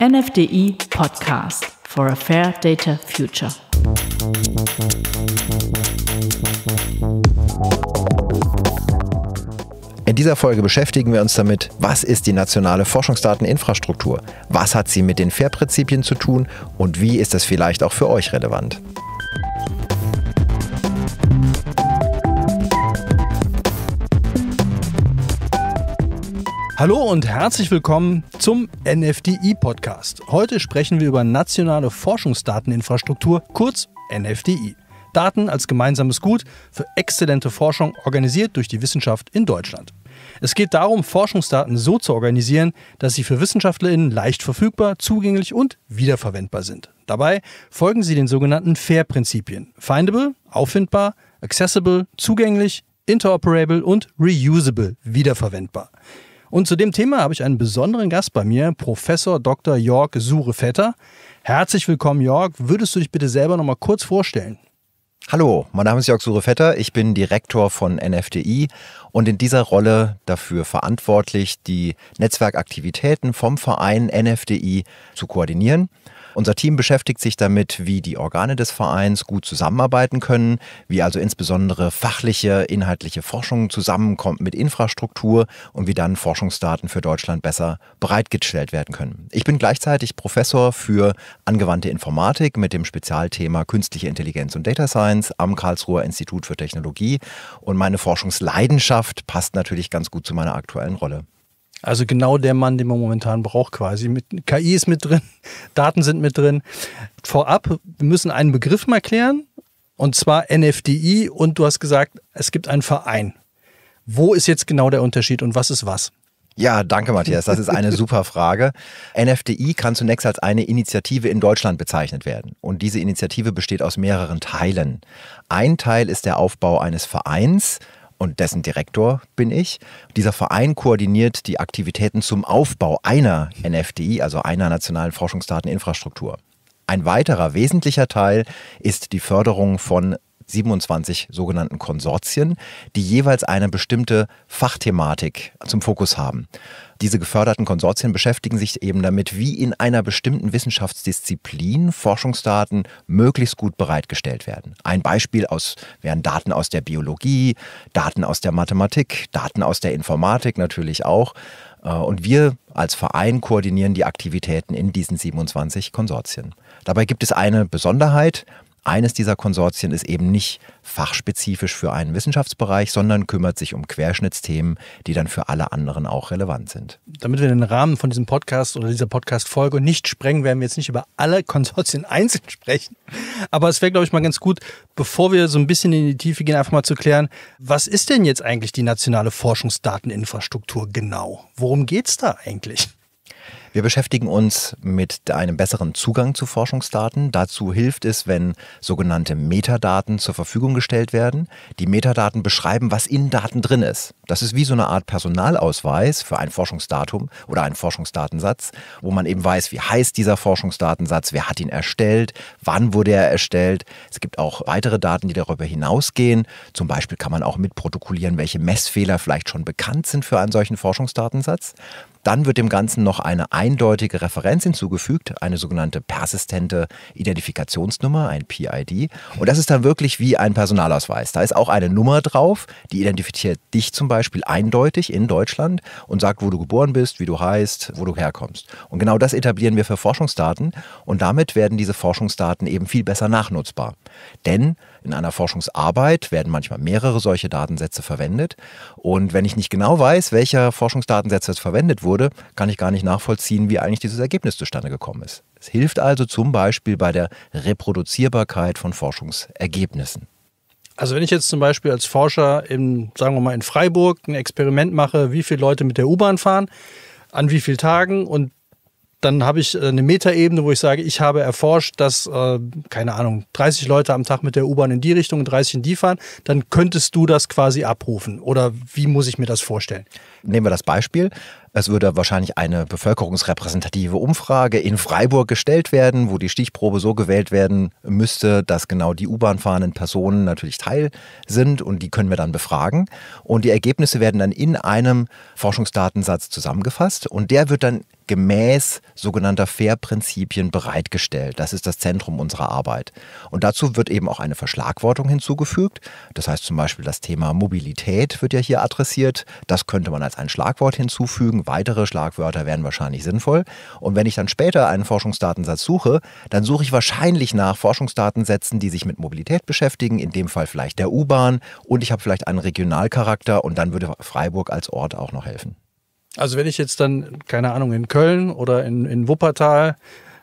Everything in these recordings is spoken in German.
NFDI Podcast for a Fair Data Future. In dieser Folge beschäftigen wir uns damit, was ist die nationale Forschungsdateninfrastruktur, was hat sie mit den FAIR-Prinzipien zu tun und wie ist das vielleicht auch für euch relevant. Hallo und herzlich willkommen zum NFDI Podcast. Heute sprechen wir über nationale Forschungsdateninfrastruktur, kurz NFDI. E. Daten als gemeinsames Gut für exzellente Forschung organisiert durch die Wissenschaft in Deutschland. Es geht darum, Forschungsdaten so zu organisieren, dass sie für Wissenschaftlerinnen leicht verfügbar, zugänglich und wiederverwendbar sind. Dabei folgen sie den sogenannten FAIR-Prinzipien. Findable, auffindbar, accessible, zugänglich, interoperable und reusable, wiederverwendbar. Und zu dem Thema habe ich einen besonderen Gast bei mir, Professor Dr. Jörg Surevetter. Herzlich willkommen, Jörg. Würdest du dich bitte selber noch mal kurz vorstellen? Hallo, mein Name ist Jörg Surevetter. ich bin Direktor von NFDI und in dieser Rolle dafür verantwortlich, die Netzwerkaktivitäten vom Verein NFDI zu koordinieren unser Team beschäftigt sich damit, wie die Organe des Vereins gut zusammenarbeiten können, wie also insbesondere fachliche, inhaltliche Forschung zusammenkommt mit Infrastruktur und wie dann Forschungsdaten für Deutschland besser bereitgestellt werden können. Ich bin gleichzeitig Professor für angewandte Informatik mit dem Spezialthema Künstliche Intelligenz und Data Science am Karlsruher Institut für Technologie und meine Forschungsleidenschaft passt natürlich ganz gut zu meiner aktuellen Rolle. Also genau der Mann, den man momentan braucht quasi. Mit, KI ist mit drin, Daten sind mit drin. Vorab, wir müssen einen Begriff mal klären, und zwar NFDI. Und du hast gesagt, es gibt einen Verein. Wo ist jetzt genau der Unterschied und was ist was? Ja, danke Matthias, das ist eine super Frage. NFDI kann zunächst als eine Initiative in Deutschland bezeichnet werden. Und diese Initiative besteht aus mehreren Teilen. Ein Teil ist der Aufbau eines Vereins, und dessen Direktor bin ich. Dieser Verein koordiniert die Aktivitäten zum Aufbau einer NFDI, also einer nationalen Forschungsdateninfrastruktur. Ein weiterer wesentlicher Teil ist die Förderung von 27 sogenannten Konsortien, die jeweils eine bestimmte Fachthematik zum Fokus haben. Diese geförderten Konsortien beschäftigen sich eben damit, wie in einer bestimmten Wissenschaftsdisziplin Forschungsdaten möglichst gut bereitgestellt werden. Ein Beispiel aus, wären Daten aus der Biologie, Daten aus der Mathematik, Daten aus der Informatik natürlich auch. Äh, und wir als Verein koordinieren die Aktivitäten in diesen 27 Konsortien. Dabei gibt es eine Besonderheit. Eines dieser Konsortien ist eben nicht fachspezifisch für einen Wissenschaftsbereich, sondern kümmert sich um Querschnittsthemen, die dann für alle anderen auch relevant sind. Damit wir den Rahmen von diesem Podcast oder dieser Podcast-Folge nicht sprengen, werden wir jetzt nicht über alle Konsortien einzeln sprechen. Aber es wäre, glaube ich, mal ganz gut, bevor wir so ein bisschen in die Tiefe gehen, einfach mal zu klären, was ist denn jetzt eigentlich die nationale Forschungsdateninfrastruktur genau? Worum geht es da eigentlich? Wir beschäftigen uns mit einem besseren Zugang zu Forschungsdaten. Dazu hilft es, wenn sogenannte Metadaten zur Verfügung gestellt werden. Die Metadaten beschreiben, was in Daten drin ist. Das ist wie so eine Art Personalausweis für ein Forschungsdatum oder einen Forschungsdatensatz, wo man eben weiß, wie heißt dieser Forschungsdatensatz, wer hat ihn erstellt, wann wurde er erstellt. Es gibt auch weitere Daten, die darüber hinausgehen. Zum Beispiel kann man auch mitprotokollieren, welche Messfehler vielleicht schon bekannt sind für einen solchen Forschungsdatensatz. Dann wird dem Ganzen noch eine eindeutige Referenz hinzugefügt, eine sogenannte persistente Identifikationsnummer, ein PID. Und das ist dann wirklich wie ein Personalausweis. Da ist auch eine Nummer drauf, die identifiziert dich zum Beispiel eindeutig in Deutschland und sagt, wo du geboren bist, wie du heißt, wo du herkommst. Und genau das etablieren wir für Forschungsdaten und damit werden diese Forschungsdaten eben viel besser nachnutzbar. Denn in einer Forschungsarbeit werden manchmal mehrere solche Datensätze verwendet. Und wenn ich nicht genau weiß, welcher Forschungsdatensatz jetzt verwendet wurde, kann ich gar nicht nachvollziehen, wie eigentlich dieses Ergebnis zustande gekommen ist. Es hilft also zum Beispiel bei der Reproduzierbarkeit von Forschungsergebnissen. Also wenn ich jetzt zum Beispiel als Forscher in, sagen wir mal, in Freiburg ein Experiment mache, wie viele Leute mit der U-Bahn fahren, an wie vielen Tagen und dann habe ich äh, eine Metaebene, wo ich sage, ich habe erforscht, dass, äh, keine Ahnung, 30 Leute am Tag mit der U-Bahn in die Richtung und 30 in die fahren, dann könntest du das quasi abrufen. Oder wie muss ich mir das vorstellen? Nehmen wir das Beispiel. Es würde wahrscheinlich eine bevölkerungsrepräsentative Umfrage in Freiburg gestellt werden, wo die Stichprobe so gewählt werden müsste, dass genau die U-Bahn fahrenden Personen natürlich Teil sind und die können wir dann befragen. Und die Ergebnisse werden dann in einem Forschungsdatensatz zusammengefasst und der wird dann gemäß sogenannter FAIR-Prinzipien bereitgestellt. Das ist das Zentrum unserer Arbeit. Und dazu wird eben auch eine Verschlagwortung hinzugefügt. Das heißt zum Beispiel das Thema Mobilität wird ja hier adressiert. Das könnte man als ein Schlagwort hinzufügen. Weitere Schlagwörter wären wahrscheinlich sinnvoll. Und wenn ich dann später einen Forschungsdatensatz suche, dann suche ich wahrscheinlich nach Forschungsdatensätzen, die sich mit Mobilität beschäftigen, in dem Fall vielleicht der U-Bahn und ich habe vielleicht einen Regionalcharakter und dann würde Freiburg als Ort auch noch helfen. Also wenn ich jetzt dann, keine Ahnung, in Köln oder in, in Wuppertal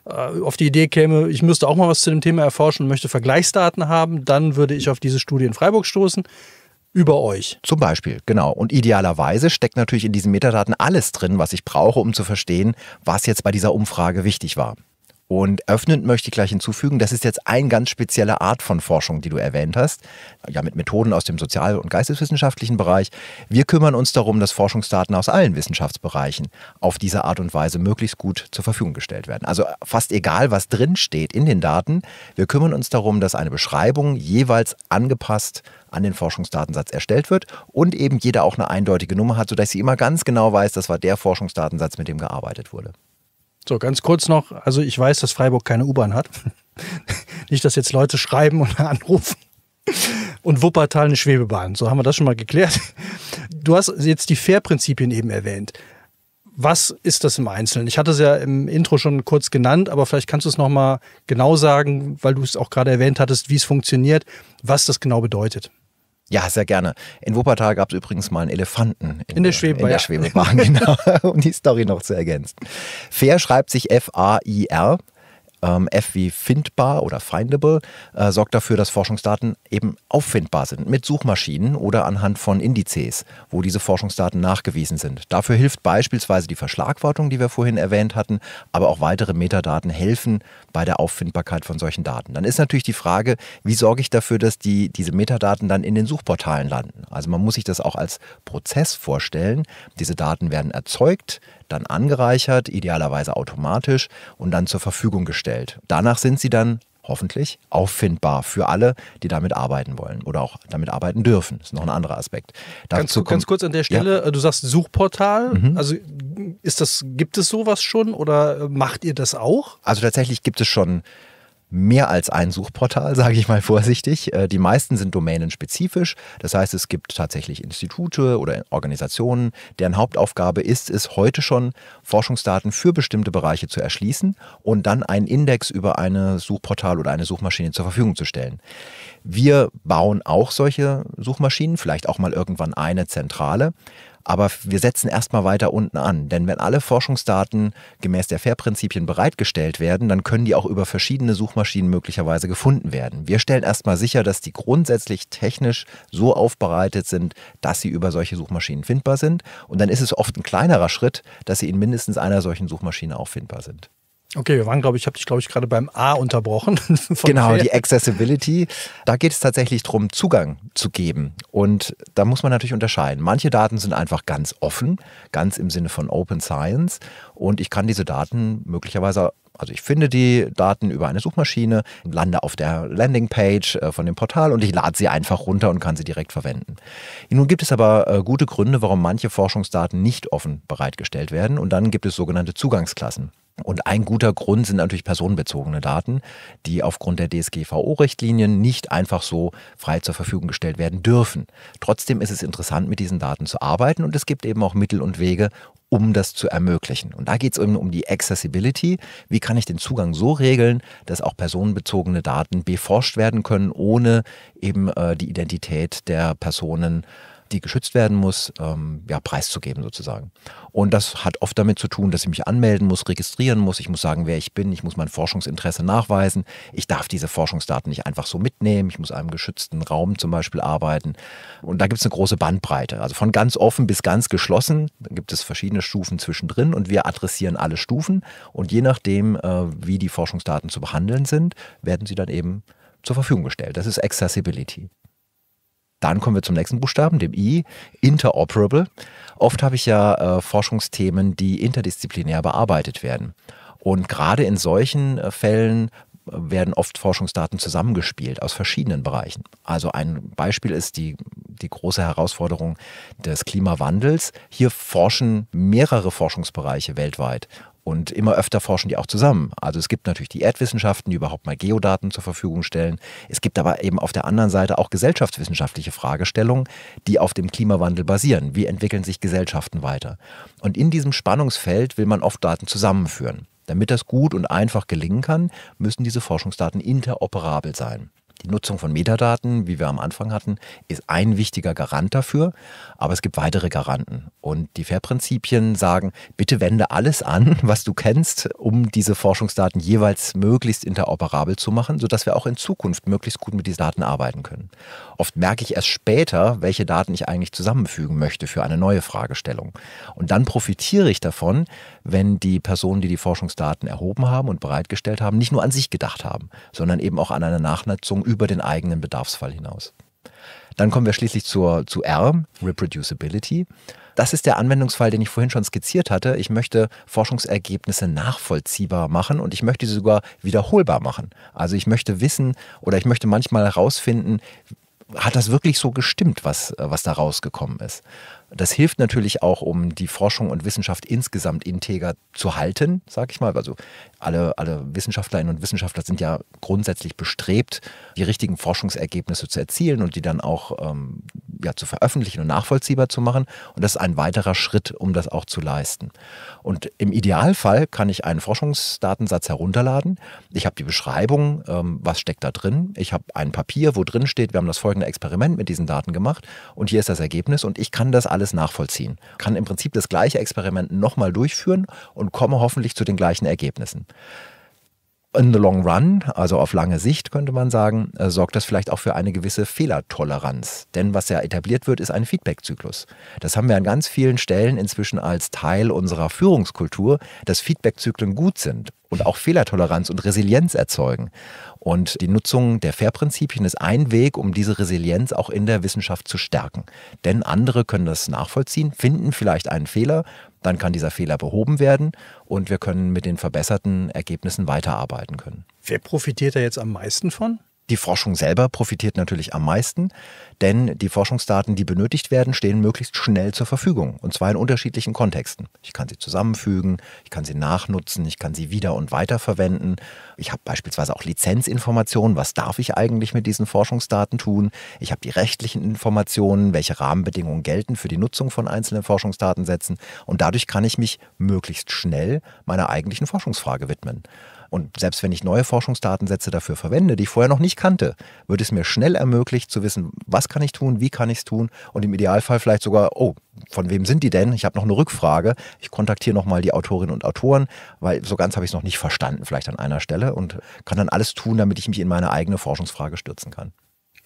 äh, auf die Idee käme, ich müsste auch mal was zu dem Thema erforschen und möchte Vergleichsdaten haben, dann würde ich auf diese Studie in Freiburg stoßen über euch. Zum Beispiel, genau. Und idealerweise steckt natürlich in diesen Metadaten alles drin, was ich brauche, um zu verstehen, was jetzt bei dieser Umfrage wichtig war. Und öffnend möchte ich gleich hinzufügen, das ist jetzt eine ganz spezielle Art von Forschung, die du erwähnt hast, ja mit Methoden aus dem sozial- und geisteswissenschaftlichen Bereich. Wir kümmern uns darum, dass Forschungsdaten aus allen Wissenschaftsbereichen auf diese Art und Weise möglichst gut zur Verfügung gestellt werden. Also fast egal, was drin steht in den Daten, wir kümmern uns darum, dass eine Beschreibung jeweils angepasst an den Forschungsdatensatz erstellt wird und eben jeder auch eine eindeutige Nummer hat, sodass sie immer ganz genau weiß, das war der Forschungsdatensatz, mit dem gearbeitet wurde. So, ganz kurz noch. Also ich weiß, dass Freiburg keine U-Bahn hat. Nicht, dass jetzt Leute schreiben und anrufen. Und Wuppertal eine Schwebebahn. So haben wir das schon mal geklärt. Du hast jetzt die Fair-Prinzipien eben erwähnt. Was ist das im Einzelnen? Ich hatte es ja im Intro schon kurz genannt, aber vielleicht kannst du es nochmal genau sagen, weil du es auch gerade erwähnt hattest, wie es funktioniert, was das genau bedeutet. Ja, sehr gerne. In Wuppertal gab es übrigens mal einen Elefanten. In, in der, der Schwebebahn. In der Schwebebahn, genau. um die Story noch zu ergänzen. Fair schreibt sich F-A-I-R ähm, F wie findbar oder findable äh, sorgt dafür, dass Forschungsdaten eben auffindbar sind mit Suchmaschinen oder anhand von Indizes, wo diese Forschungsdaten nachgewiesen sind. Dafür hilft beispielsweise die Verschlagwortung, die wir vorhin erwähnt hatten, aber auch weitere Metadaten helfen bei der Auffindbarkeit von solchen Daten. Dann ist natürlich die Frage, wie sorge ich dafür, dass die, diese Metadaten dann in den Suchportalen landen? Also man muss sich das auch als Prozess vorstellen. Diese Daten werden erzeugt, dann angereichert, idealerweise automatisch und dann zur Verfügung gestellt. Danach sind sie dann hoffentlich auffindbar für alle, die damit arbeiten wollen oder auch damit arbeiten dürfen. Das ist noch ein anderer Aspekt. Dazu ganz, ganz kurz an der Stelle, ja. Äh, du sagst Suchportal. Mhm. Also ist das, gibt es sowas schon oder äh, macht ihr das auch? Also tatsächlich gibt es schon mehr als ein Suchportal, sage ich mal vorsichtig. Äh, die meisten sind domänenspezifisch. Das heißt, es gibt tatsächlich Institute oder Organisationen, deren Hauptaufgabe ist es, heute schon Forschungsdaten für bestimmte Bereiche zu erschließen und dann einen Index über eine Suchportal oder eine Suchmaschine zur Verfügung zu stellen. Wir bauen auch solche Suchmaschinen, vielleicht auch mal irgendwann eine zentrale. Aber wir setzen erstmal weiter unten an. Denn wenn alle Forschungsdaten gemäß der FAIR-Prinzipien bereitgestellt werden, dann können die auch über verschiedene Suchmaschinen möglicherweise gefunden werden. Wir stellen erstmal sicher, dass die grundsätzlich technisch so aufbereitet sind, dass sie über solche Suchmaschinen findbar sind. Und dann ist es oft ein kleinerer Schritt, dass sie in mindestens einer solchen Suchmaschine auffindbar sind. Okay, wir waren, glaube ich, ich habe dich, glaube ich, gerade beim A unterbrochen. genau, Fair. die Accessibility. Da geht es tatsächlich darum, Zugang zu geben. Und da muss man natürlich unterscheiden. Manche Daten sind einfach ganz offen, ganz im Sinne von Open Science. Und ich kann diese Daten möglicherweise also ich finde die Daten über eine Suchmaschine, lande auf der Landingpage äh, von dem Portal und ich lade sie einfach runter und kann sie direkt verwenden. Nun gibt es aber äh, gute Gründe, warum manche Forschungsdaten nicht offen bereitgestellt werden und dann gibt es sogenannte Zugangsklassen. Und ein guter Grund sind natürlich personenbezogene Daten, die aufgrund der DSGVO-Richtlinien nicht einfach so frei zur Verfügung gestellt werden dürfen. Trotzdem ist es interessant, mit diesen Daten zu arbeiten und es gibt eben auch Mittel und Wege, um das zu ermöglichen. Und da geht es eben um die Accessibility. Wie kann ich den Zugang so regeln, dass auch personenbezogene Daten beforscht werden können, ohne eben äh, die Identität der Personen äh, die geschützt werden muss, ähm, ja, preiszugeben sozusagen. Und das hat oft damit zu tun, dass ich mich anmelden muss, registrieren muss, ich muss sagen, wer ich bin, ich muss mein Forschungsinteresse nachweisen, ich darf diese Forschungsdaten nicht einfach so mitnehmen, ich muss einem geschützten Raum zum Beispiel arbeiten. Und da gibt es eine große Bandbreite, also von ganz offen bis ganz geschlossen, da gibt es verschiedene Stufen zwischendrin und wir adressieren alle Stufen und je nachdem, äh, wie die Forschungsdaten zu behandeln sind, werden sie dann eben zur Verfügung gestellt. Das ist Accessibility. Dann kommen wir zum nächsten Buchstaben, dem I, interoperable. Oft habe ich ja äh, Forschungsthemen, die interdisziplinär bearbeitet werden. Und gerade in solchen äh, Fällen äh, werden oft Forschungsdaten zusammengespielt aus verschiedenen Bereichen. Also ein Beispiel ist die, die große Herausforderung des Klimawandels. Hier forschen mehrere Forschungsbereiche weltweit und immer öfter forschen die auch zusammen. Also es gibt natürlich die Erdwissenschaften, die überhaupt mal Geodaten zur Verfügung stellen. Es gibt aber eben auf der anderen Seite auch gesellschaftswissenschaftliche Fragestellungen, die auf dem Klimawandel basieren. Wie entwickeln sich Gesellschaften weiter? Und in diesem Spannungsfeld will man oft Daten zusammenführen. Damit das gut und einfach gelingen kann, müssen diese Forschungsdaten interoperabel sein. Die Nutzung von Metadaten, wie wir am Anfang hatten, ist ein wichtiger Garant dafür, aber es gibt weitere Garanten. Und die FAIR-Prinzipien sagen, bitte wende alles an, was du kennst, um diese Forschungsdaten jeweils möglichst interoperabel zu machen, sodass wir auch in Zukunft möglichst gut mit diesen Daten arbeiten können. Oft merke ich erst später, welche Daten ich eigentlich zusammenfügen möchte für eine neue Fragestellung. Und dann profitiere ich davon, wenn die Personen, die die Forschungsdaten erhoben haben und bereitgestellt haben, nicht nur an sich gedacht haben, sondern eben auch an eine Nachnutzung über den eigenen Bedarfsfall hinaus. Dann kommen wir schließlich zur, zu R, Reproducibility. Das ist der Anwendungsfall, den ich vorhin schon skizziert hatte. Ich möchte Forschungsergebnisse nachvollziehbar machen und ich möchte sie sogar wiederholbar machen. Also ich möchte wissen oder ich möchte manchmal herausfinden, hat das wirklich so gestimmt, was, was da rausgekommen ist? Das hilft natürlich auch, um die Forschung und Wissenschaft insgesamt integer zu halten, sag ich mal. Also alle, alle Wissenschaftlerinnen und Wissenschaftler sind ja grundsätzlich bestrebt, die richtigen Forschungsergebnisse zu erzielen und die dann auch ähm, ja, zu veröffentlichen und nachvollziehbar zu machen. Und das ist ein weiterer Schritt, um das auch zu leisten. Und im Idealfall kann ich einen Forschungsdatensatz herunterladen. Ich habe die Beschreibung, ähm, was steckt da drin. Ich habe ein Papier, wo drin steht, wir haben das folgende Experiment mit diesen Daten gemacht und hier ist das Ergebnis und ich kann das alles nachvollziehen. Kann im Prinzip das gleiche Experiment nochmal durchführen und komme hoffentlich zu den gleichen Ergebnissen. In the long run, also auf lange Sicht könnte man sagen, äh, sorgt das vielleicht auch für eine gewisse Fehlertoleranz. Denn was ja etabliert wird, ist ein Feedbackzyklus. Das haben wir an ganz vielen Stellen inzwischen als Teil unserer Führungskultur, dass Feedbackzyklen gut sind und auch Fehlertoleranz und Resilienz erzeugen. Und die Nutzung der FAIR-Prinzipien ist ein Weg, um diese Resilienz auch in der Wissenschaft zu stärken. Denn andere können das nachvollziehen, finden vielleicht einen Fehler, dann kann dieser Fehler behoben werden und wir können mit den verbesserten Ergebnissen weiterarbeiten können. Wer profitiert da jetzt am meisten von? Die Forschung selber profitiert natürlich am meisten, denn die Forschungsdaten, die benötigt werden, stehen möglichst schnell zur Verfügung, und zwar in unterschiedlichen Kontexten. Ich kann sie zusammenfügen, ich kann sie nachnutzen, ich kann sie wieder und weiter verwenden. Ich habe beispielsweise auch Lizenzinformationen, was darf ich eigentlich mit diesen Forschungsdaten tun? Ich habe die rechtlichen Informationen, welche Rahmenbedingungen gelten für die Nutzung von einzelnen Forschungsdatensätzen, und dadurch kann ich mich möglichst schnell meiner eigentlichen Forschungsfrage widmen. Und selbst wenn ich neue Forschungsdatensätze dafür verwende, die ich vorher noch nicht kannte, wird es mir schnell ermöglicht zu wissen, was kann ich tun, wie kann ich es tun und im Idealfall vielleicht sogar, oh, von wem sind die denn? Ich habe noch eine Rückfrage. Ich kontaktiere nochmal die Autorinnen und Autoren, weil so ganz habe ich es noch nicht verstanden, vielleicht an einer Stelle und kann dann alles tun, damit ich mich in meine eigene Forschungsfrage stürzen kann.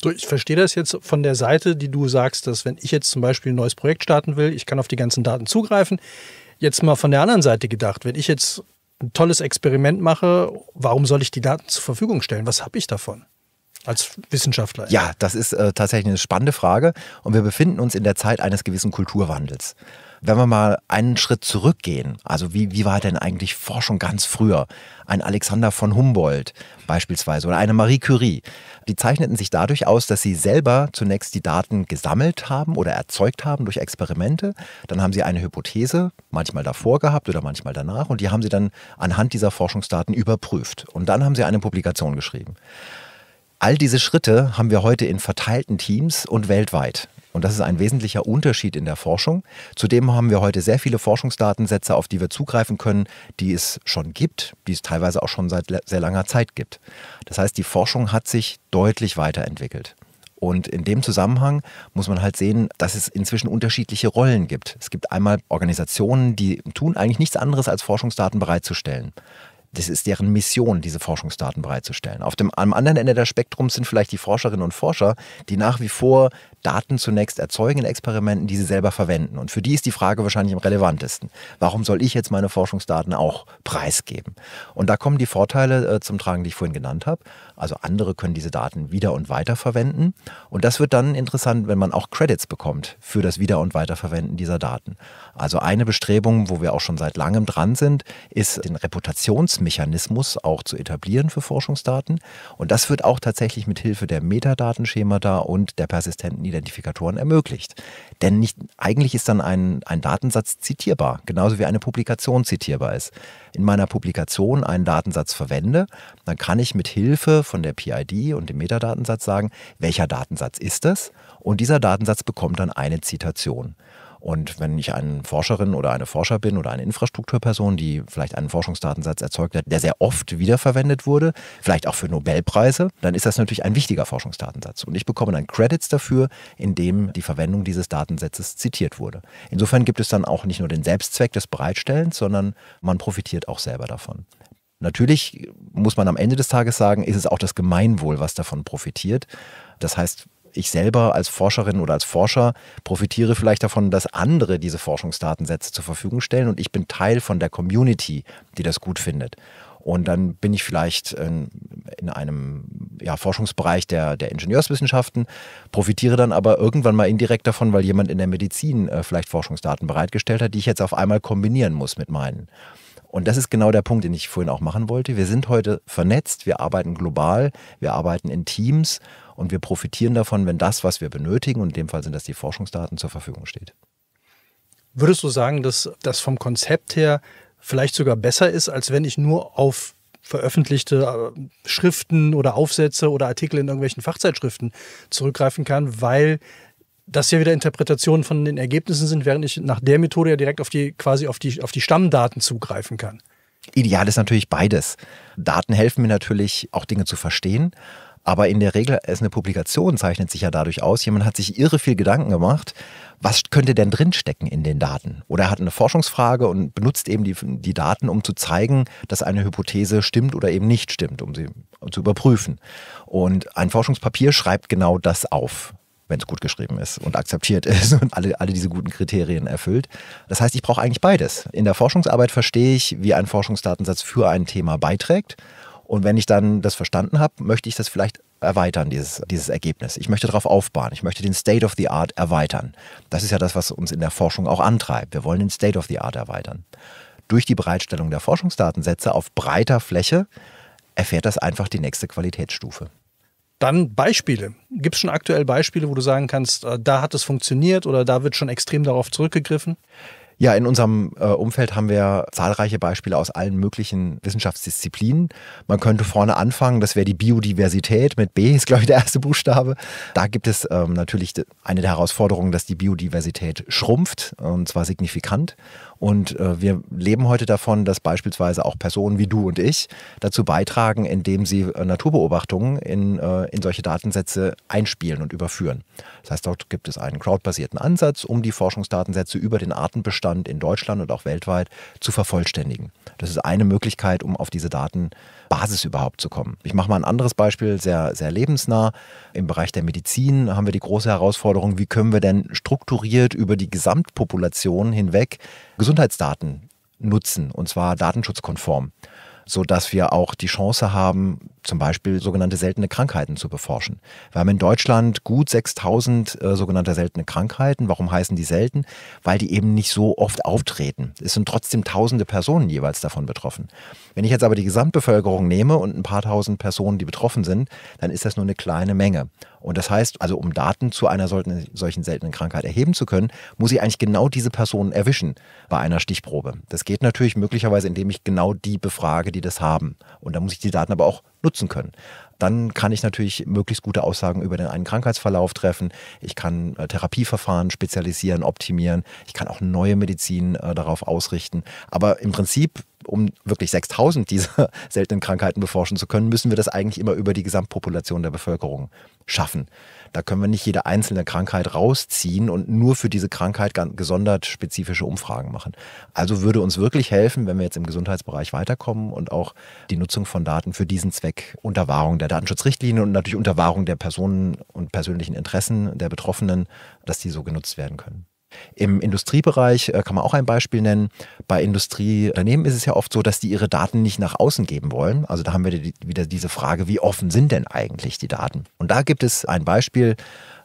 So, ich verstehe das jetzt von der Seite, die du sagst, dass wenn ich jetzt zum Beispiel ein neues Projekt starten will, ich kann auf die ganzen Daten zugreifen. Jetzt mal von der anderen Seite gedacht, wenn ich jetzt ein tolles Experiment mache, warum soll ich die Daten zur Verfügung stellen? Was habe ich davon? Als Wissenschaftler. Ja, das ist äh, tatsächlich eine spannende Frage. Und wir befinden uns in der Zeit eines gewissen Kulturwandels. Wenn wir mal einen Schritt zurückgehen, also wie, wie war denn eigentlich Forschung ganz früher? Ein Alexander von Humboldt beispielsweise oder eine Marie Curie, die zeichneten sich dadurch aus, dass sie selber zunächst die Daten gesammelt haben oder erzeugt haben durch Experimente. Dann haben sie eine Hypothese, manchmal davor gehabt oder manchmal danach, und die haben sie dann anhand dieser Forschungsdaten überprüft. Und dann haben sie eine Publikation geschrieben. All diese Schritte haben wir heute in verteilten Teams und weltweit. Und das ist ein wesentlicher Unterschied in der Forschung. Zudem haben wir heute sehr viele Forschungsdatensätze, auf die wir zugreifen können, die es schon gibt, die es teilweise auch schon seit sehr langer Zeit gibt. Das heißt, die Forschung hat sich deutlich weiterentwickelt. Und in dem Zusammenhang muss man halt sehen, dass es inzwischen unterschiedliche Rollen gibt. Es gibt einmal Organisationen, die tun eigentlich nichts anderes, als Forschungsdaten bereitzustellen das ist deren Mission, diese Forschungsdaten bereitzustellen. Auf dem, am anderen Ende des Spektrums sind vielleicht die Forscherinnen und Forscher, die nach wie vor Daten zunächst erzeugen in Experimenten, die sie selber verwenden. Und für die ist die Frage wahrscheinlich am relevantesten. Warum soll ich jetzt meine Forschungsdaten auch preisgeben? Und da kommen die Vorteile äh, zum Tragen, die ich vorhin genannt habe. Also andere können diese Daten wieder und weiter verwenden. Und das wird dann interessant, wenn man auch Credits bekommt für das Wieder- und Weiterverwenden dieser Daten. Also eine Bestrebung, wo wir auch schon seit langem dran sind, ist den Reputations Mechanismus auch zu etablieren für Forschungsdaten. Und das wird auch tatsächlich mit Hilfe der Metadatenschema da und der persistenten Identifikatoren ermöglicht. Denn nicht, eigentlich ist dann ein, ein Datensatz zitierbar, genauso wie eine Publikation zitierbar ist. In meiner Publikation einen Datensatz verwende, dann kann ich mit Hilfe von der PID und dem Metadatensatz sagen, welcher Datensatz ist es? Und dieser Datensatz bekommt dann eine Zitation. Und wenn ich eine Forscherin oder eine Forscher bin oder eine Infrastrukturperson, die vielleicht einen Forschungsdatensatz erzeugt hat, der sehr oft wiederverwendet wurde, vielleicht auch für Nobelpreise, dann ist das natürlich ein wichtiger Forschungsdatensatz. Und ich bekomme dann Credits dafür, indem die Verwendung dieses Datensatzes zitiert wurde. Insofern gibt es dann auch nicht nur den Selbstzweck des Bereitstellens, sondern man profitiert auch selber davon. Natürlich muss man am Ende des Tages sagen, ist es auch das Gemeinwohl, was davon profitiert. Das heißt, ich selber als Forscherin oder als Forscher profitiere vielleicht davon, dass andere diese Forschungsdatensätze zur Verfügung stellen und ich bin Teil von der Community, die das gut findet. Und dann bin ich vielleicht in einem ja, Forschungsbereich der, der, Ingenieurswissenschaften, profitiere dann aber irgendwann mal indirekt davon, weil jemand in der Medizin äh, vielleicht Forschungsdaten bereitgestellt hat, die ich jetzt auf einmal kombinieren muss mit meinen. Und das ist genau der Punkt, den ich vorhin auch machen wollte. Wir sind heute vernetzt, wir arbeiten global, wir arbeiten in Teams und wir profitieren davon, wenn das, was wir benötigen, und in dem Fall sind das die Forschungsdaten, zur Verfügung steht. Würdest du sagen, dass das vom Konzept her vielleicht sogar besser ist, als wenn ich nur auf veröffentlichte äh, Schriften oder Aufsätze oder Artikel in irgendwelchen Fachzeitschriften zurückgreifen kann, weil das ja wieder Interpretationen von den Ergebnissen sind, während ich nach der Methode ja direkt auf die quasi auf die auf die Stammdaten zugreifen kann. Ideal ist natürlich beides. Daten helfen mir natürlich auch Dinge zu verstehen aber in der Regel ist eine Publikation, zeichnet sich ja dadurch aus, jemand hat sich irre viel Gedanken gemacht, was könnte denn drinstecken in den Daten? Oder er hat eine Forschungsfrage und benutzt eben die, die Daten, um zu zeigen, dass eine Hypothese stimmt oder eben nicht stimmt, um sie zu überprüfen. Und ein Forschungspapier schreibt genau das auf wenn es gut geschrieben ist und akzeptiert ist und alle, alle diese guten Kriterien erfüllt. Das heißt, ich brauche eigentlich beides. In der Forschungsarbeit verstehe ich, wie ein Forschungsdatensatz für ein Thema beiträgt und wenn ich dann das verstanden habe, möchte ich das vielleicht erweitern, dieses, dieses Ergebnis. Ich möchte darauf aufbauen. Ich möchte den State of the Art erweitern. Das ist ja das, was uns in der Forschung auch antreibt. Wir wollen den State of the Art erweitern. Durch die Bereitstellung der Forschungsdatensätze auf breiter Fläche erfährt das einfach die nächste Qualitätsstufe. Dann Beispiele. Gibt es schon aktuell Beispiele, wo du sagen kannst, äh, da hat es funktioniert oder da wird schon extrem darauf zurückgegriffen? Ja, in unserem äh, Umfeld haben wir zahlreiche Beispiele aus allen möglichen Wissenschaftsdisziplinen. Man könnte vorne anfangen, das wäre die Biodiversität mit B, ist glaube ich der erste Buchstabe. Da gibt es ähm, natürlich eine der Herausforderungen, dass die Biodiversität schrumpft und zwar signifikant. Und äh, wir leben heute davon, dass beispielsweise auch Personen wie du und ich dazu beitragen, indem sie äh, Naturbeobachtungen in, äh, in solche Datensätze einspielen und überführen. Das heißt, dort gibt es einen crowdbasierten Ansatz, um die Forschungsdatensätze über den Artenbestand in Deutschland und auch weltweit zu vervollständigen. Das ist eine Möglichkeit, um auf diese Datenbasis überhaupt zu kommen. Ich mache mal ein anderes Beispiel, sehr, sehr lebensnah. Im Bereich der Medizin haben wir die große Herausforderung, wie können wir denn strukturiert über die Gesamtpopulation hinweg Gesundheitsdaten nutzen, und zwar datenschutzkonform, sodass wir auch die Chance haben, zum Beispiel sogenannte seltene Krankheiten zu beforschen. Wir haben in Deutschland gut 6000 äh, sogenannte seltene Krankheiten. Warum heißen die selten? Weil die eben nicht so oft auftreten. Es sind trotzdem tausende Personen jeweils davon betroffen. Wenn ich jetzt aber die Gesamtbevölkerung nehme und ein paar tausend Personen, die betroffen sind, dann ist das nur eine kleine Menge. Und das heißt, also um Daten zu einer solchen, solchen seltenen Krankheit erheben zu können, muss ich eigentlich genau diese Personen erwischen bei einer Stichprobe. Das geht natürlich möglicherweise, indem ich genau die befrage, die das haben. Und da muss ich die Daten aber auch nutzen können. Dann kann ich natürlich möglichst gute Aussagen über den einen Krankheitsverlauf treffen. Ich kann äh, Therapieverfahren spezialisieren, optimieren. Ich kann auch neue Medizin äh, darauf ausrichten. Aber im Prinzip, um wirklich 6000 dieser seltenen Krankheiten beforschen zu können, müssen wir das eigentlich immer über die Gesamtpopulation der Bevölkerung schaffen. Da können wir nicht jede einzelne Krankheit rausziehen und nur für diese Krankheit gesondert spezifische Umfragen machen. Also würde uns wirklich helfen, wenn wir jetzt im Gesundheitsbereich weiterkommen und auch die Nutzung von Daten für diesen Zweck unter Wahrung der Datenschutzrichtlinie und natürlich unter Wahrung der Personen und persönlichen Interessen der Betroffenen, dass die so genutzt werden können. Im Industriebereich äh, kann man auch ein Beispiel nennen. Bei Industrieunternehmen ist es ja oft so, dass die ihre Daten nicht nach außen geben wollen. Also da haben wir wieder diese Frage, wie offen sind denn eigentlich die Daten? Und da gibt es ein Beispiel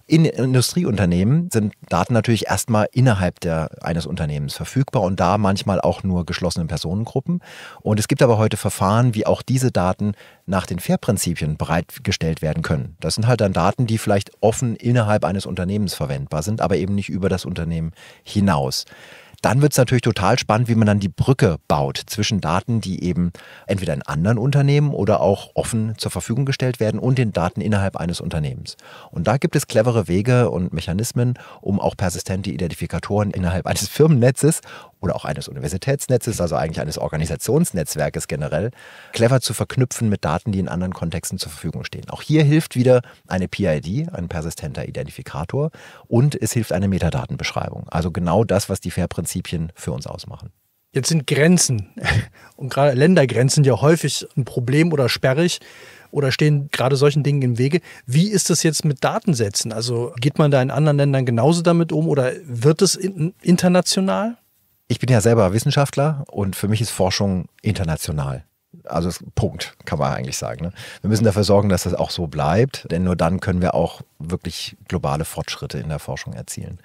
in Industrieunternehmen sind Daten natürlich erstmal innerhalb der, eines Unternehmens verfügbar und da manchmal auch nur geschlossenen Personengruppen. Und es gibt aber heute Verfahren, wie auch diese Daten nach den FAIR-Prinzipien bereitgestellt werden können. Das sind halt dann Daten, die vielleicht offen innerhalb eines Unternehmens verwendbar sind, aber eben nicht über das Unternehmen hinaus dann wird es natürlich total spannend, wie man dann die Brücke baut zwischen Daten, die eben entweder in anderen Unternehmen oder auch offen zur Verfügung gestellt werden und den Daten innerhalb eines Unternehmens. Und da gibt es clevere Wege und Mechanismen, um auch persistente Identifikatoren innerhalb eines Firmennetzes oder auch eines Universitätsnetzes, also eigentlich eines Organisationsnetzwerkes generell, clever zu verknüpfen mit Daten, die in anderen Kontexten zur Verfügung stehen. Auch hier hilft wieder eine PID, ein persistenter Identifikator, und es hilft eine Metadatenbeschreibung. Also genau das, was die FAIR-Prinzipien für uns ausmachen. Jetzt sind Grenzen und gerade Ländergrenzen ja häufig ein Problem oder sperrig oder stehen gerade solchen Dingen im Wege. Wie ist das jetzt mit Datensätzen? Also geht man da in anderen Ländern genauso damit um oder wird es international? Ich bin ja selber Wissenschaftler und für mich ist Forschung international. Also Punkt, kann man eigentlich sagen. Ne? Wir müssen dafür sorgen, dass das auch so bleibt, denn nur dann können wir auch wirklich globale Fortschritte in der Forschung erzielen.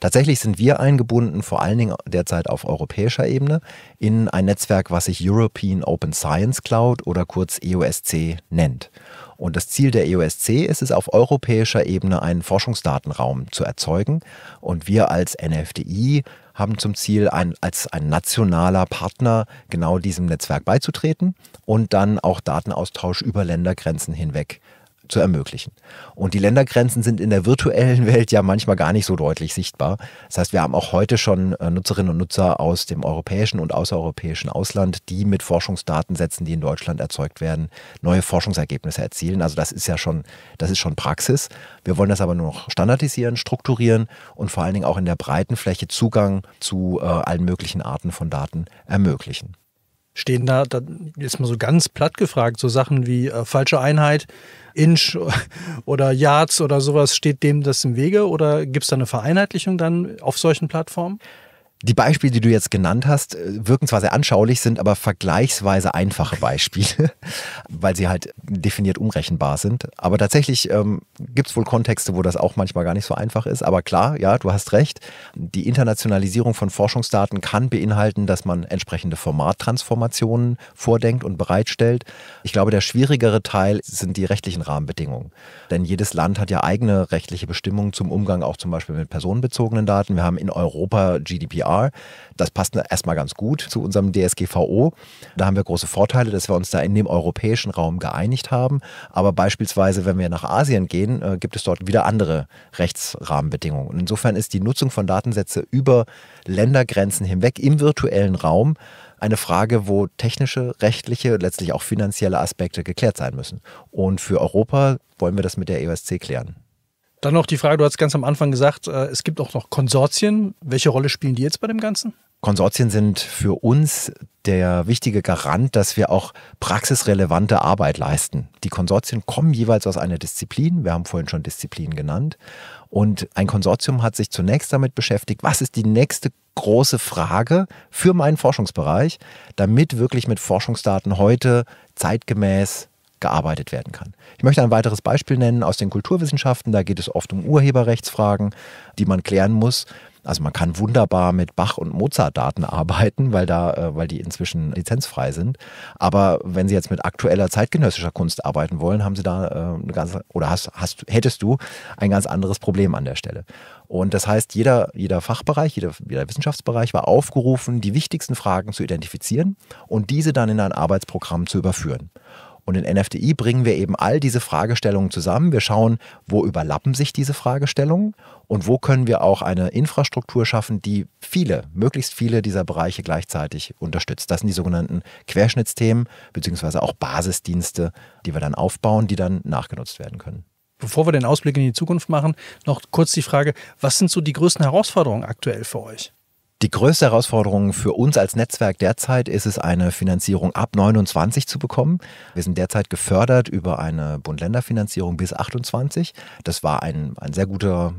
Tatsächlich sind wir eingebunden, vor allen Dingen derzeit auf europäischer Ebene, in ein Netzwerk, was sich European Open Science Cloud oder kurz EOSC nennt. Und das Ziel der EOSC ist es, auf europäischer Ebene einen Forschungsdatenraum zu erzeugen. Und wir als NFDI haben zum Ziel, ein, als ein nationaler Partner genau diesem Netzwerk beizutreten und dann auch Datenaustausch über Ländergrenzen hinweg zu ermöglichen. Und die Ländergrenzen sind in der virtuellen Welt ja manchmal gar nicht so deutlich sichtbar. Das heißt, wir haben auch heute schon äh, Nutzerinnen und Nutzer aus dem europäischen und außereuropäischen Ausland, die mit Forschungsdatensätzen, die in Deutschland erzeugt werden, neue Forschungsergebnisse erzielen. Also das ist ja schon, das ist schon Praxis. Wir wollen das aber nur noch standardisieren, strukturieren und vor allen Dingen auch in der breiten Fläche Zugang zu äh, allen möglichen Arten von Daten ermöglichen stehen da, da jetzt mal so ganz platt gefragt, so Sachen wie äh, falsche Einheit, Inch oder Yards oder sowas, steht dem das im Wege oder gibt es da eine Vereinheitlichung dann auf solchen Plattformen? Die Beispiele, die du jetzt genannt hast, äh, wirken zwar sehr anschaulich, sind aber vergleichsweise einfache Beispiele, weil sie halt definiert umrechenbar sind. Aber tatsächlich ähm, gibt es wohl Kontexte, wo das auch manchmal gar nicht so einfach ist. Aber klar, ja, du hast recht. Die Internationalisierung von Forschungsdaten kann beinhalten, dass man entsprechende Formattransformationen vordenkt und bereitstellt. Ich glaube, der schwierigere Teil sind die rechtlichen Rahmenbedingungen. Denn jedes Land hat ja eigene rechtliche Bestimmungen zum Umgang auch zum Beispiel mit personenbezogenen Daten. Wir haben in Europa GDPR GDPR. Das passt erstmal ganz gut zu unserem DSGVO. Da haben wir große Vorteile, dass wir uns da in dem europäischen Raum geeinigt haben. Aber beispielsweise, wenn wir nach Asien gehen, äh, gibt es dort wieder andere Rechtsrahmenbedingungen. Und insofern ist die Nutzung von Datensätzen über Ländergrenzen hinweg im virtuellen Raum eine Frage, wo technische, rechtliche, letztlich auch finanzielle Aspekte geklärt sein müssen. Und für Europa wollen wir das mit der EOSC klären. Dann noch die Frage, du hast ganz am Anfang gesagt, äh, es gibt auch noch Konsortien. Welche Rolle spielen die jetzt bei dem Ganzen? Konsortien sind für uns der wichtige Garant, dass wir auch praxisrelevante Arbeit leisten. Die Konsortien kommen jeweils aus einer Disziplin. Wir haben vorhin schon Disziplinen genannt. Und ein Konsortium hat sich zunächst damit beschäftigt, was ist die nächste große Frage für meinen Forschungsbereich, damit wirklich mit Forschungsdaten heute zeitgemäß gearbeitet werden kann. Ich möchte ein weiteres Beispiel nennen aus den Kulturwissenschaften. Da geht es oft um Urheberrechtsfragen, die man klären muss. Also man kann wunderbar mit Bach- und Mozart-Daten arbeiten, weil, da, äh, weil die inzwischen lizenzfrei sind. Aber wenn Sie jetzt mit aktueller zeitgenössischer Kunst arbeiten wollen, haben Sie da äh, eine ganz, oder hast, hast, hättest du ein ganz anderes Problem an der Stelle. Und das heißt, jeder, jeder Fachbereich, jeder, jeder Wissenschaftsbereich war aufgerufen, die wichtigsten Fragen zu identifizieren und diese dann in ein Arbeitsprogramm zu überführen. Und in NFDI bringen wir eben all diese Fragestellungen zusammen. Wir schauen, wo überlappen sich diese Fragestellungen und wo können wir auch eine Infrastruktur schaffen, die viele, möglichst viele dieser Bereiche gleichzeitig unterstützt. Das sind die sogenannten Querschnittsthemen beziehungsweise auch Basisdienste, die wir dann aufbauen, die dann nachgenutzt werden können. Bevor wir den Ausblick in die Zukunft machen, noch kurz die Frage, was sind so die größten Herausforderungen aktuell für euch? Die größte Herausforderung für uns als Netzwerk derzeit ist es, eine Finanzierung ab 29 zu bekommen. Wir sind derzeit gefördert über eine Bund-Länder-Finanzierung bis 28. Das war ein, ein sehr guter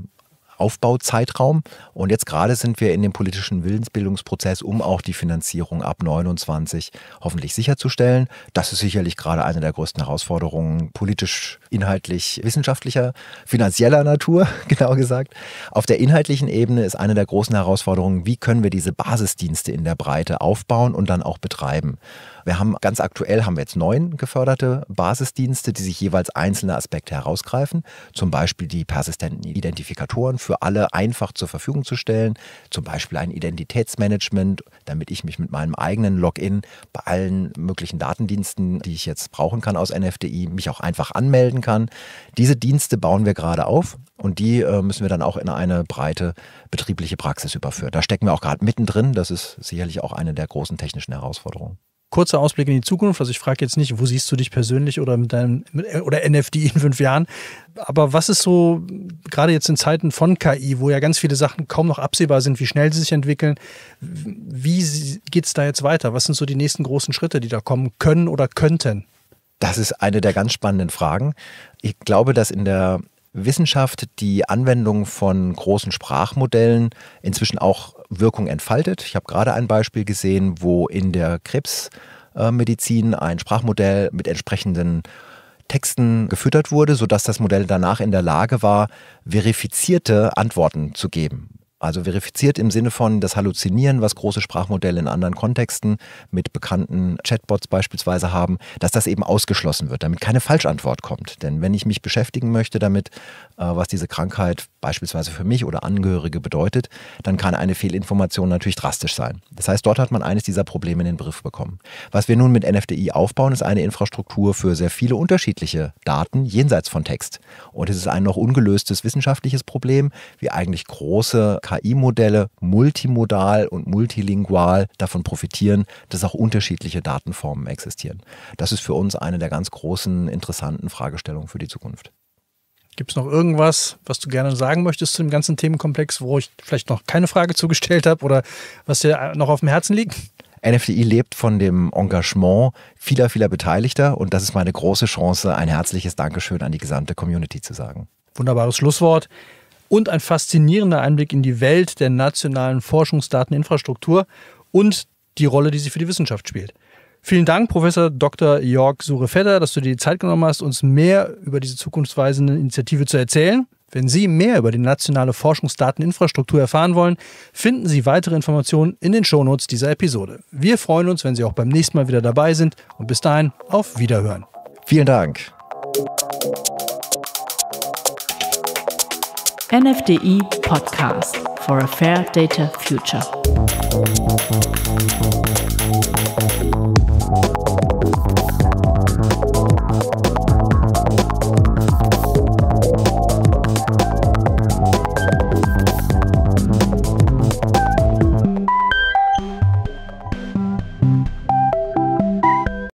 Aufbauzeitraum. Und jetzt gerade sind wir in dem politischen Willensbildungsprozess, um auch die Finanzierung ab 29 hoffentlich sicherzustellen. Das ist sicherlich gerade eine der größten Herausforderungen, politisch, inhaltlich, wissenschaftlicher, finanzieller Natur, genau gesagt. Auf der inhaltlichen Ebene ist eine der großen Herausforderungen, wie können wir diese Basisdienste in der Breite aufbauen und dann auch betreiben. Wir haben ganz aktuell haben wir jetzt neun geförderte Basisdienste, die sich jeweils einzelne Aspekte herausgreifen, zum Beispiel die persistenten Identifikatoren für alle einfach zur Verfügung zu stellen, zum Beispiel ein Identitätsmanagement, damit ich mich mit meinem eigenen Login bei allen möglichen Datendiensten, die ich jetzt brauchen kann aus NFDI, mich auch einfach anmelden kann. Diese Dienste bauen wir gerade auf und die äh, müssen wir dann auch in eine breite betriebliche Praxis überführen. Da stecken wir auch gerade mittendrin. Das ist sicherlich auch eine der großen technischen Herausforderungen kurzer Ausblick in die Zukunft. Also ich frage jetzt nicht, wo siehst du dich persönlich oder mit deinem oder NFD in fünf Jahren. Aber was ist so, gerade jetzt in Zeiten von KI, wo ja ganz viele Sachen kaum noch absehbar sind, wie schnell sie sich entwickeln, wie geht es da jetzt weiter? Was sind so die nächsten großen Schritte, die da kommen können oder könnten? Das ist eine der ganz spannenden Fragen. Ich glaube, dass in der Wissenschaft die Anwendung von großen Sprachmodellen inzwischen auch Wirkung entfaltet. Ich habe gerade ein Beispiel gesehen, wo in der Krebsmedizin ein Sprachmodell mit entsprechenden Texten gefüttert wurde, sodass das Modell danach in der Lage war, verifizierte Antworten zu geben. Also verifiziert im Sinne von das Halluzinieren, was große Sprachmodelle in anderen Kontexten mit bekannten Chatbots beispielsweise haben, dass das eben ausgeschlossen wird, damit keine Falschantwort kommt. Denn wenn ich mich beschäftigen möchte damit, äh, was diese Krankheit beispielsweise für mich oder Angehörige bedeutet, dann kann eine Fehlinformation natürlich drastisch sein. Das heißt, dort hat man eines dieser Probleme in den Griff bekommen. Was wir nun mit NFDI aufbauen, ist eine Infrastruktur für sehr viele unterschiedliche Daten jenseits von Text. Und es ist ein noch ungelöstes wissenschaftliches Problem, wie eigentlich große KI-Modelle multimodal und multilingual davon profitieren, dass auch unterschiedliche Datenformen existieren. Das ist für uns eine der ganz großen interessanten Fragestellungen für die Zukunft. Gibt es noch irgendwas, was du gerne sagen möchtest zu dem ganzen Themenkomplex, wo ich vielleicht noch keine Frage zugestellt habe oder was dir äh, noch auf dem Herzen liegt? NFDI lebt von dem Engagement vieler, vieler Beteiligter und das ist meine große Chance, ein herzliches Dankeschön an die gesamte Community zu sagen. Wunderbares Schlusswort und ein faszinierender Einblick in die Welt der nationalen Forschungsdateninfrastruktur und die Rolle, die sie für die Wissenschaft spielt. Vielen Dank, Professor Dr. Jörg Surefedder, dass du dir die Zeit genommen hast, uns mehr über diese zukunftsweisende Initiative zu erzählen. Wenn Sie mehr über die nationale Forschungsdateninfrastruktur erfahren wollen, finden Sie weitere Informationen in den Shownotes dieser Episode. Wir freuen uns, wenn Sie auch beim nächsten Mal wieder dabei sind und bis dahin auf Wiederhören. Vielen Dank. NFDE Podcast for a Fair Data Future.